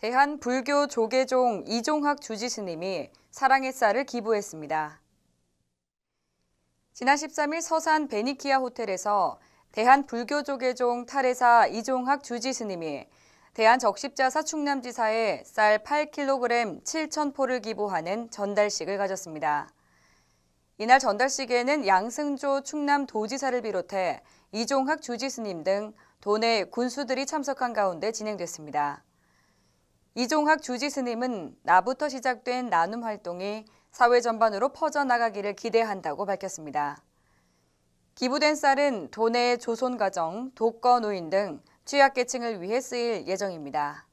대한불교 조계종 이종학 주지스님이 사랑의 쌀을 기부했습니다. 지난 13일 서산 베니키아 호텔에서 대한불교조계종 탈의사 이종학 주지스님이 대한적십자 사충남지사에 쌀 8kg 7천포를 기부하는 전달식을 가졌습니다. 이날 전달식에는 양승조 충남도지사를 비롯해 이종학 주지스님 등 도내 군수들이 참석한 가운데 진행됐습니다. 이종학 주지 스님은 나부터 시작된 나눔 활동이 사회 전반으로 퍼져나가기를 기대한다고 밝혔습니다. 기부된 쌀은 도내 조선가정, 독거 노인 등 취약계층을 위해 쓰일 예정입니다.